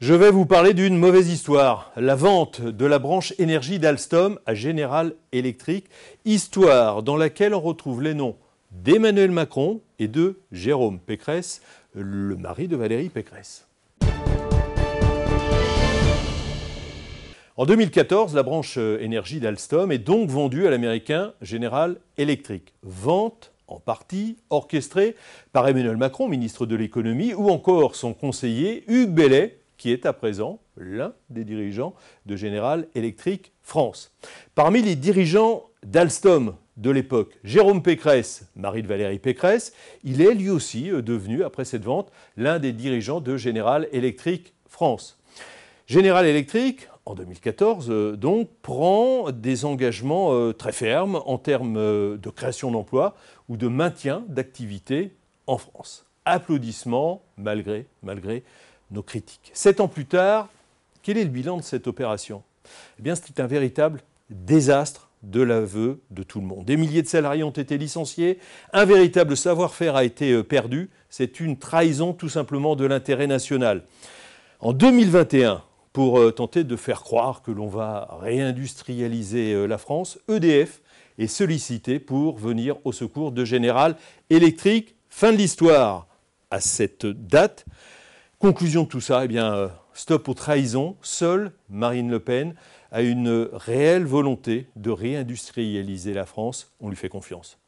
Je vais vous parler d'une mauvaise histoire, la vente de la branche énergie d'Alstom à General Electric, histoire dans laquelle on retrouve les noms d'Emmanuel Macron et de Jérôme Pécresse, le mari de Valérie Pécresse. En 2014, la branche énergie d'Alstom est donc vendue à l'américain General Electric. Vente en partie orchestrée par Emmanuel Macron, ministre de l'économie, ou encore son conseiller Hugues Bellet, qui est à présent l'un des dirigeants de General Electric France. Parmi les dirigeants d'Alstom de l'époque, Jérôme Pécresse, marie de Valérie Pécresse, il est lui aussi euh, devenu, après cette vente, l'un des dirigeants de General Electric France. General Electric, en 2014, euh, donc, prend des engagements euh, très fermes en termes de création d'emplois ou de maintien d'activités en France. Applaudissements malgré, malgré nos critiques. Sept ans plus tard, quel est le bilan de cette opération Eh bien, c'est un véritable désastre de l'aveu de tout le monde. Des milliers de salariés ont été licenciés, un véritable savoir-faire a été euh, perdu, c'est une trahison tout simplement de l'intérêt national. En 2021, pour euh, tenter de faire croire que l'on va réindustrialiser euh, la France, EDF est sollicité pour venir au secours de Général Électrique. Fin de l'histoire à cette date. Conclusion de tout ça, eh bien, euh, stop aux trahisons. Seule Marine Le Pen a une réelle volonté de réindustrialiser la France. On lui fait confiance.